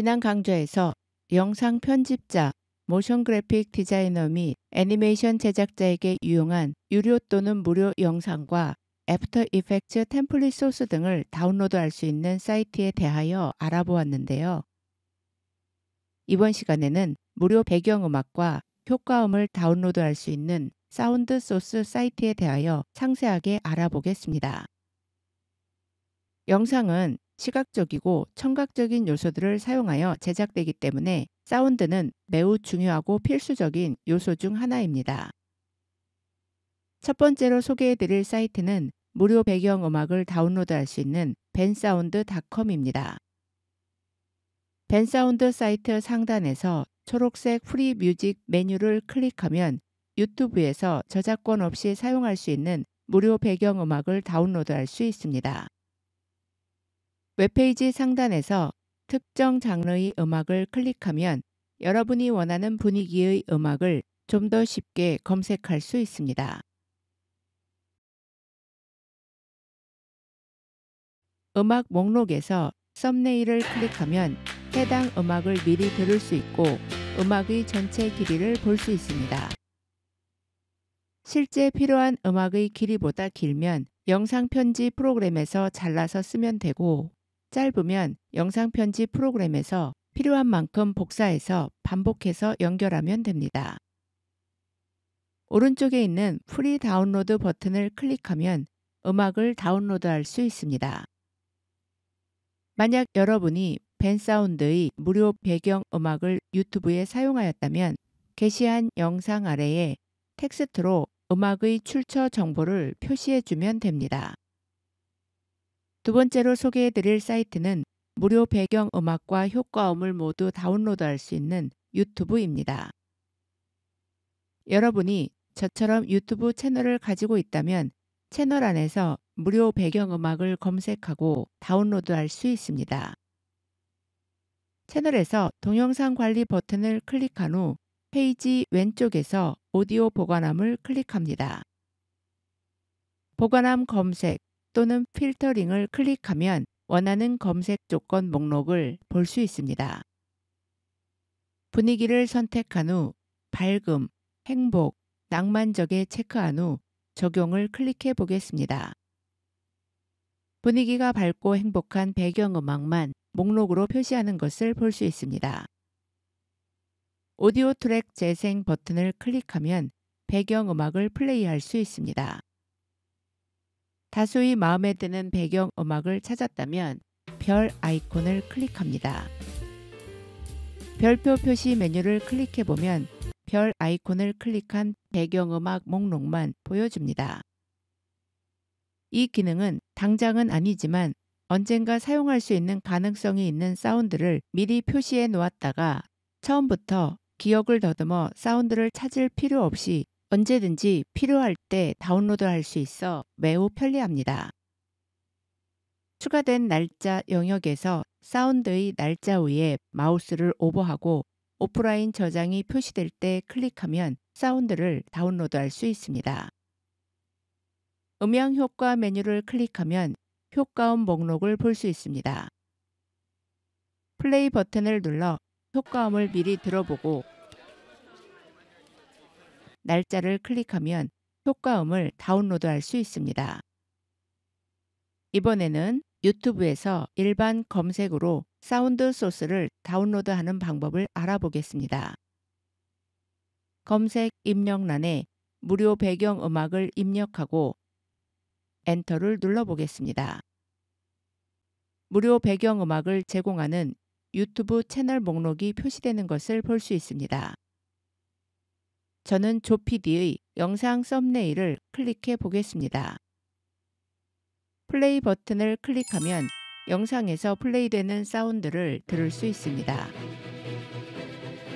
지난 강좌에서 영상 편집자, 모션 그래픽 디자이너 및 애니메이션 제작자에게 유용한 유료 또는 무료 영상과 애프터 이펙트 템플릿 소스 등을 다운로드할 수 있는 사이트에 대하여 알아보았는데요. 이번 시간에는 무료 배경음악과 효과음을 다운로드할 수 있는 사운드 소스 사이트에 대하여 상세하게 알아보겠습니다. 영상은 시각적이고 청각적인 요소들을 사용하여 제작되기 때문에 사운드는 매우 중요하고 필수적인 요소 중 하나입니다. 첫 번째로 소개해드릴 사이트는 무료 배경 음악을 다운로드할 수 있는 벤사운드닷컴입니다. 벤사운드 사이트 상단에서 초록색 프리 뮤직 메뉴를 클릭하면 유튜브에서 저작권 없이 사용할 수 있는 무료 배경 음악을 다운로드할 수 있습니다. 웹페이지 상단에서 특정 장르의 음악을 클릭하면 여러분이 원하는 분위기의 음악을 좀 더 쉽게 검색할 수 있습니다. 음악 목록에서 썸네일을 클릭하면 해당 음악을 미리 들을 수 있고 음악의 전체 길이를 볼 수 있습니다. 실제 필요한 음악의 길이보다 길면 영상 편지 프로그램에서 잘라서 쓰면 되고 짧으면 영상 편집 프로그램에서 필요한 만큼 복사해서 반복해서 연결하면 됩니다. 오른쪽에 있는 프리 다운로드 버튼을 클릭하면 음악을 다운로드할 수 있습니다. 만약 여러분이 벤사운드의 무료 배경 음악을 유튜브에 사용하였다면 게시한 영상 아래에 텍스트로 음악의 출처 정보를 표시해 주면 됩니다. 두 번째로 소개해드릴 사이트는 무료 배경 음악과 효과음을 모두 다운로드할 수 있는 유튜브입니다. 여러분이 저처럼 유튜브 채널을 가지고 있다면 채널 안에서 무료 배경음악을 검색하고 다운로드할 수 있습니다. 채널에서 동영상 관리 버튼을 클릭한 후 페이지 왼쪽에서 오디오 보관함을 클릭합니다. 보관함 검색 또는 필터링을 클릭하면 원하는 검색 조건 목록을 볼 수 있습니다. 분위기를 선택한 후 밝음, 행복, 낭만적에 체크한 후 적용을 클릭해 보겠습니다. 분위기가 밝고 행복한 배경음악만 목록으로 표시하는 것을 볼 수 있습니다. 오디오 트랙 재생 버튼을 클릭하면 배경음악을 플레이할 수 있습니다. 다수의 마음에 드는 배경 음악을 찾았다면 별 아이콘을 클릭합니다. 별표 표시 메뉴를 클릭해 보면 별 아이콘을 클릭한 배경음악 목록만 보여줍니다. 이 기능은 당장은 아니지만 언젠가 사용할 수 있는 가능성이 있는 사운드를 미리 표시해 놓았다가 처음부터 기억을 더듬어 사운드를 찾을 필요 없이 언제든지 필요할 때 다운로드할 수 있어 매우 편리합니다. 추가된 날짜 영역에서 사운드의 날짜 위에 마우스를 오버하고 오프라인 저장이 표시될 때 클릭하면 사운드를 다운로드할 수 있습니다. 음향 효과 메뉴를 클릭하면 효과음 목록을 볼 수 있습니다. 플레이 버튼을 눌러 효과음을 미리 들어보고 날짜를 클릭하면 효과음을 다운로드할 수 있습니다. 이번에는 유튜브에서 일반 검색으로 사운드 소스를 다운로드하는 방법을 알아보겠습니다. 검색 입력란에 무료 배경 음악을 입력하고 엔터를 눌러보겠습니다. 무료 배경 음악을 제공하는 유튜브 채널 목록이 표시되는 것을 볼 수 있습니다. 저는 조피디의 영상 썸네일을 클릭해 보겠습니다. 플레이 버튼을 클릭하면 영상에서 플레이되는 사운드를 들을 수 있습니다.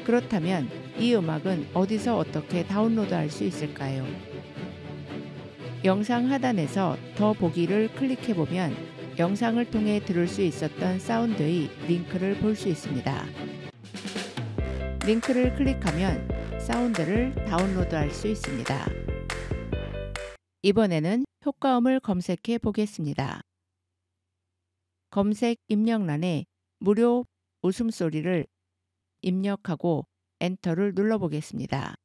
그렇다면 이 음악은 어디서 어떻게 다운로드 할 수 있을까요? 영상 하단에서 더 보기를 클릭해보면 영상을 통해 들을 수 있었던 사운드의 링크를 볼 수 있습니다. 링크를 클릭하면 사운드를 다운로드할 수 있습니다. 이번에는 효과음을 검색해 보겠습니다. 검색 입력란에 무료 웃음소리를 입력하고 엔터를 눌러보겠습니다.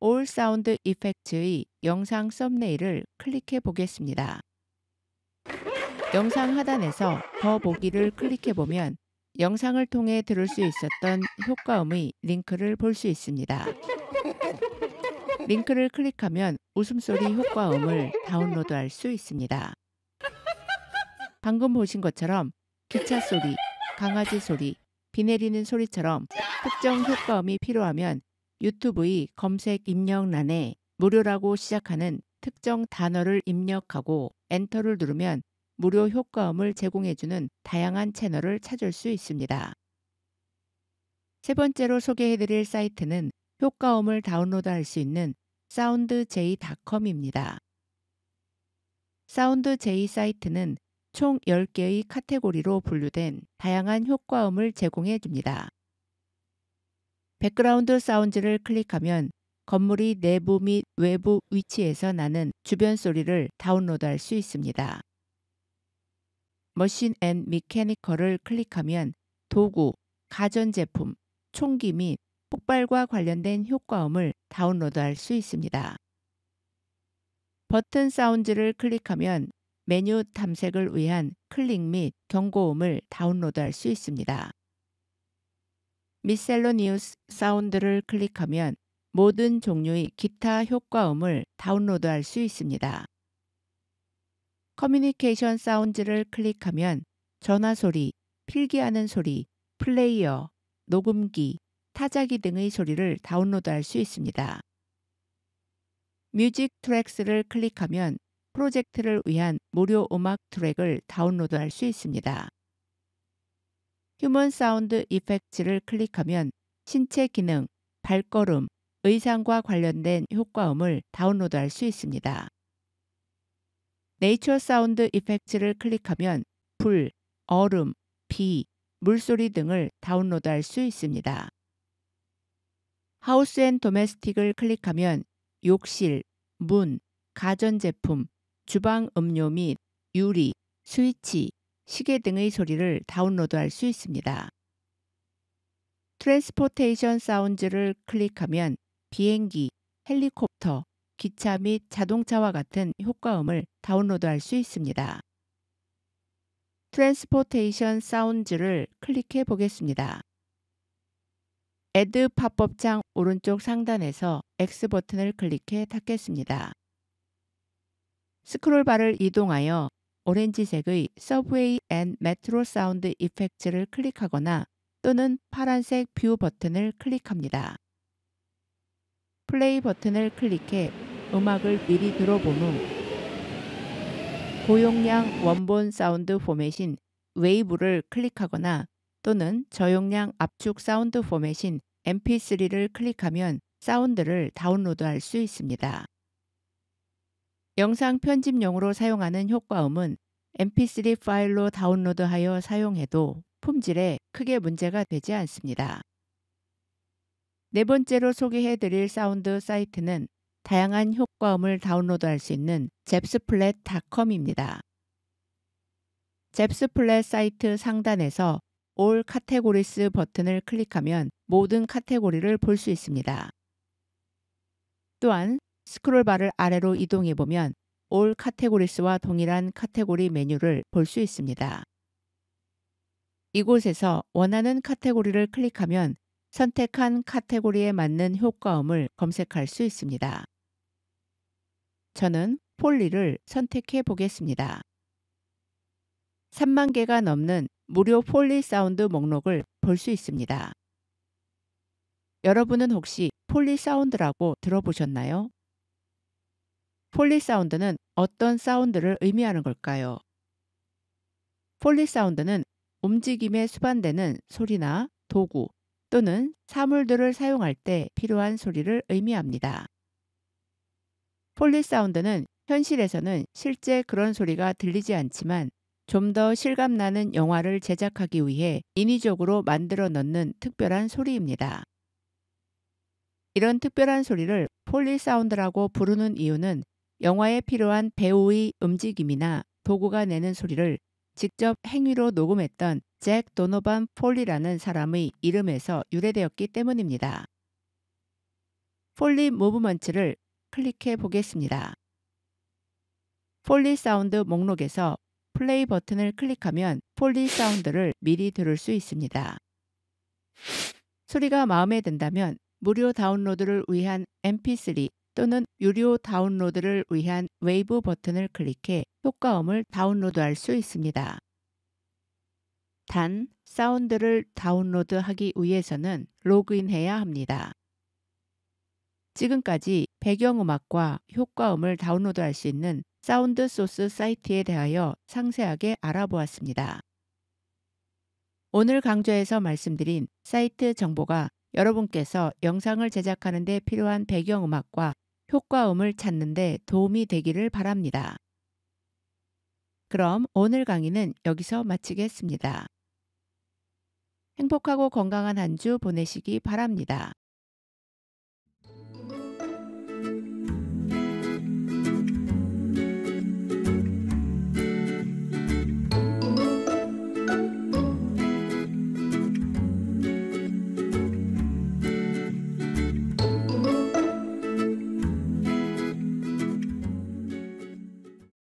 올 사운드 이펙트의 영상 썸네일을 클릭해 보겠습니다. 영상 하단에서 더 보기를 클릭해 보면 영상을 통해 들을 수 있었던 효과음의 링크를 볼 수 있습니다. 링크를 클릭하면 웃음소리 효과음을 다운로드할 수 있습니다. 방금 보신 것처럼 기차 소리, 강아지 소리, 비 내리는 소리처럼 특정 효과음이 필요하면 유튜브의 검색 입력란에 무료라고 시작하는 특정 단어를 입력하고 엔터를 누르면 무료 효과음을 제공해주는 다양한 채널을 찾을 수 있습니다. 세 번째로 소개해드릴 사이트는 효과음을 다운로드할 수 있는 soundj.com입니다. s o u n d j 사이트는 총 10개의 카테고리로 분류된 다양한 효과음을 제공해 줍니다. 백그라운드 사운드를 클릭하면 건물이 내부 및 외부 위치에서 나는 주변 소리를 다운로드할 수 있습니다. 머신 앤 미케니컬을 클릭하면 도구, 가전제품, 총기 및 폭발과 관련된 효과음을 다운로드할 수 있습니다. 버튼 사운드를 클릭하면 메뉴 탐색을 위한 클릭 및 경고음을 다운로드할 수 있습니다. 미셀로니우스 사운드를 클릭하면 모든 종류의 기타 효과음을 다운로드할 수 있습니다. 커뮤니케이션 사운드를 클릭하면 전화 소리, 필기하는 소리, 플레이어, 녹음기, 타자기 등의 소리를 다운로드할 수 있습니다. 뮤직 트랙스를 클릭하면 프로젝트를 위한 무료 음악 트랙을 다운로드할 수 있습니다. 휴먼 사운드 이펙트를 클릭하면 신체 기능, 발걸음, 의상과 관련된 효과음을 다운로드할 수 있습니다. 네이처 사운드 이펙트를 클릭하면 불, 얼음, 비, 물소리 등을 다운로드할 수 있습니다. 하우스 앤 도메스틱을 클릭하면 욕실, 문, 가전제품, 주방 음료 및 유리, 스위치, 시계 등의 소리를 다운로드할 수 있습니다. 트랜스포테이션 사운드를 클릭하면 비행기, 헬리콥터, 기차 및 자동차와 같은 효과음을 다운로드할 수 있습니다. 트랜스포테이션 사운즈를 클릭해 보겠습니다. 애드 팝업 창 오른쪽 상단에서 X 버튼을 클릭해 닫겠습니다. 스크롤바를 이동하여 오렌지색의 서브웨이 앤 메트로 사운드 이펙트를 클릭하거나 또는 파란색 뷰 버튼을 클릭합니다. 플레이 버튼을 클릭해 음악을 미리 들어본 후 고용량 원본 사운드 포맷인 웨이브를 클릭하거나 또는 저용량 압축 사운드 포맷인 mp3를 클릭하면 사운드를 다운로드할 수 있습니다. 영상 편집용으로 사용하는 효과음은 mp3 파일로 다운로드하여 사용해도 품질에 크게 문제가 되지 않습니다. 네 번째로 소개해 드릴 사운드 사이트는 다양한 효과음을 다운로드할 수 있는 잽스플랫닷컴입니다. 잽스플랫 사이트 상단에서 All Categories 버튼을 클릭하면 모든 카테고리를 볼 수 있습니다. 또한 스크롤바를 아래로 이동해 보면 All Categories와 동일한 카테고리 메뉴를 볼 수 있습니다. 이곳에서 원하는 카테고리를 클릭하면 선택한 카테고리에 맞는 효과음을 검색할 수 있습니다. 저는 폴리를 선택해 보겠습니다. 3만 개가 넘는 무료 폴리 사운드 목록을 볼 수 있습니다. 여러분은 혹시 폴리 사운드라고 들어보셨나요? 폴리 사운드는 어떤 사운드를 의미하는 걸까요? 폴리 사운드는 움직임에 수반되는 소리나 도구 또는 사물들을 사용할 때 필요한 소리를 의미합니다. 폴리 사운드는 현실에서는 실제 그런 소리가 들리지 않지만 좀 더 실감나는 영화를 제작하기 위해 인위적으로 만들어 넣는 특별한 소리입니다. 이런 특별한 소리를 폴리 사운드라고 부르는 이유는 영화에 필요한 배우의 움직임이나 도구가 내는 소리를 직접 행위로 녹음했던 잭 도노반 폴리라는 사람의 이름에서 유래되었기 때문입니다. 폴리 무브먼츠를 클릭해 보겠습니다. 폴리 사운드 목록에서 플레이 버튼을 클릭하면 폴리 사운드를 미리 들을 수 있습니다. 소리가 마음에 든다면 무료 다운로드를 위한 mp3 또는 유료 다운로드를 위한 웨이브 버튼을 클릭해 효과음을 다운로드할 수 있습니다. 단, 사운드를 다운로드하기 위해서는 로그인해야 합니다. 지금까지 배경음악과 효과음을 다운로드할 수 있는 사운드 소스 사이트에 대하여 상세하게 알아보았습니다. 오늘 강좌에서 말씀드린 사이트 정보가 여러분께서 영상을 제작하는 데 필요한 배경음악과 효과음을 찾는 데 도움이 되기를 바랍니다. 그럼 오늘 강의는 여기서 마치겠습니다. 행복하고 건강한 한 주 보내시기 바랍니다.